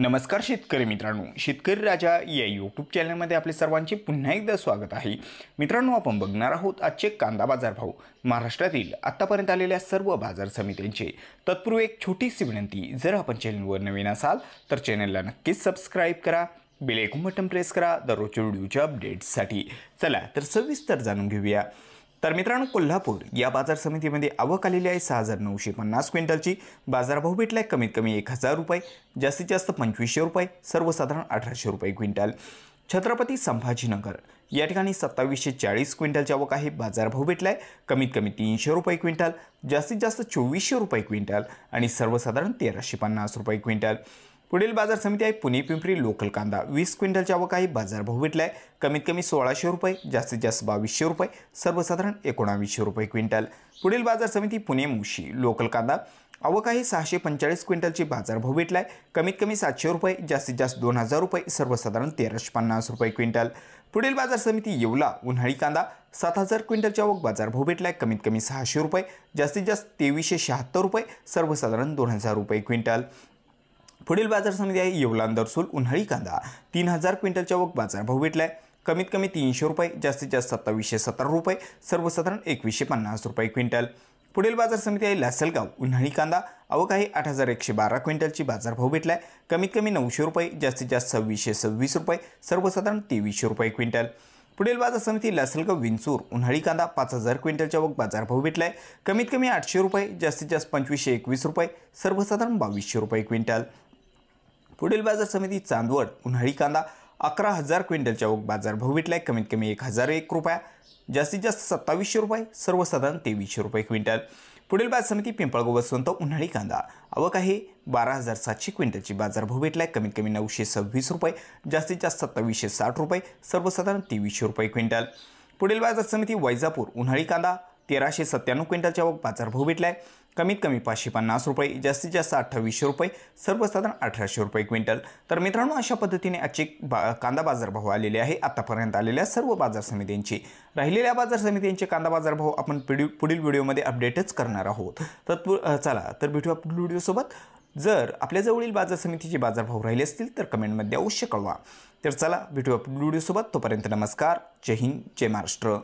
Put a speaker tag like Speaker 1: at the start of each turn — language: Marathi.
Speaker 1: नमस्कार शेतकरी मित्रांनो शेतकरी राजा या यूट्यूब चॅनलमध्ये आपले सर्वांचे पुन्हा एकदा स्वागत आहे मित्रांनो आपण बघणार आहोत आजचे कांदा बाजार महाराष्ट्रातील आत्तापर्यंत आलेल्या सर्व बाजार समित्यांचे तत्पूर्वी एक छोटीशी विनंती जर आपण चॅनलवर नवीन असाल तर चॅनलला नक्कीच सबस्क्राईब करा बेल बटन प्रेस करा दररोजच्या व्हिडिओच्या अपडेट्ससाठी चला तर सविस्तर जाणून घेऊया तर मित्रांनो कोल्हापूर या बाजार समितीमध्ये आवक आलेली आहे सहा हजार नऊशे पन्नास क्विंटलची बाजारभाव भेटला आहे कमीत कमी एक हजार रुपये जास्तीत जास्त पंचवीसशे रुपये सर्वसाधारण अठराशे रुपये क्विंटल छत्रपती संभाजीनगर या ठिकाणी सत्तावीसशे चाळीस क्विंटलची आवक आहे बाजारभाव भेटला आहे कमीत कमी तीनशे रुपये क्विंटल जास्तीत जास्त चोवीसशे रुपये क्विंटल आणि सर्वसाधारण तेराशे पन्नास रुपये क्विंटल पुढील बाजार समिती आहे पुणे पिंपरी लोकल कांदा वीस क्विंटलच्या आवक आहे बाजारभाव भेटला आहे कमीत कमी सोळाशे रुपये जास्तीत जास्त बावीसशे रुपये सर्वसाधारण एकोणावीसशे रुपये क्विंटल पुढील बाजार समिती पुणे मुशी लोकल कांदा अवकाही आहे सहाशे पंचाळीस क्विंटलची बाजारभाव भेटला आहे कमीत कमी सातशे रुपये जास्तीत जास्त दोन हजार रुपये सर्वसाधारण तेराशे पन्नास रुपये क्विंटल पुढील बाजार समिती येवला उन्हाळी कांदा सात हजार क्विंटलच्या अवक बाजारभाव भेटला आहे कमीत कमी सहाशे रुपये जास्तीत जास्त तेवीसशे शहात्तर रुपये सर्वसाधारण दोन हजार रुपये क्विंटल पुढील बाजार समिती आहे येवला उन्हाळी कांदा तीन हजार क्विंटलच्या वक बाजारभाव भेटला आहे कमीत कमी तीनशे रुपये जास्तीत जास्त सत्तावीसशे सतरा रुपये सर्वसाधारण एकवीसशे पन्नास रुपये क्विंटल पुढील बाजार समिती आहे लासलगाव उन्हाळी कांदा अवक आहे आठ हजार एकशे बारा क्विंटलची बाजारभाव भेटला आहे कमीत कमी नऊशे रुपये जास्तीत जास्त सव्वीसशे सव्वीस रुपये सर्वसाधारण तेवीसशे रुपये क्विंटल पुढील बाजार समिती लासलगाव विंचूर उन्हाळी कांदा पाच हजार क्विंटलच्या वक बाजारभाव भेटला आहे कमीत कमी आठशे रुपये जास्तीत जास्त पंचवीसशे एकवीस रुपये सर्वसाधारण बावीसशे रुपये क्विंटल पुढील बाजार समिती चांदवड उन्हाळी कांदा अकरा हजार क्विंटलच्या ओघ बाजार भेटला आहे कमीत कमी एक हजार एक रुपया जास्तीत जास्त सत्तावीसशे रुपये सर्वसाधारण तेवीसशे रुपये क्विंटल पुढील बाजार समिती पिंपळगाव वसवंत उन्हाळी कांदा आवक आहे बारा हजार सातशे क्विंटलची बाजार भाव आहे कमीत कमी नऊशे सव्वीस रुपये जास्तीत जास्त सत्तावीसशे साठ रुपये सर्वसाधारण तेवीसशे रुपये क्विंटल पुढील बाजार समिती वैजापूर उन्हाळी कांदा तेराशे सत्त्याण्णव क्विंटलच्या बाजार भाव भेटलाय कमीत कमी पाचशे पन्नास रुपये जास्तीत जास्त अठ्ठावीसशे रुपये सर्वसाधारण अठराशे रुपये क्विंटल तर मित्रांनो अशा पद्धतीने आजचे बा कांदा बाजारभाव आलेले आहे आतापर्यंत आलेल्या सर्व बाजार समित्यांचे राहिलेल्या बाजार समित्यांचे कांदा बाजारभाव आपण पिढी पुढील व्हिडिओमध्ये अपडेटच करणार आहोत तर चला तर भेटूया पुढील व्हिडिओसोबत जर आपल्याजवळील बाजार समितीचे बाजारभाव राहिले असतील तर कमेंटमध्ये अवश्य कळवा तर चला भेटूया पुढील व्हिडिओसोबत तोपर्यंत नमस्कार जय हिंद जय महाराष्ट्र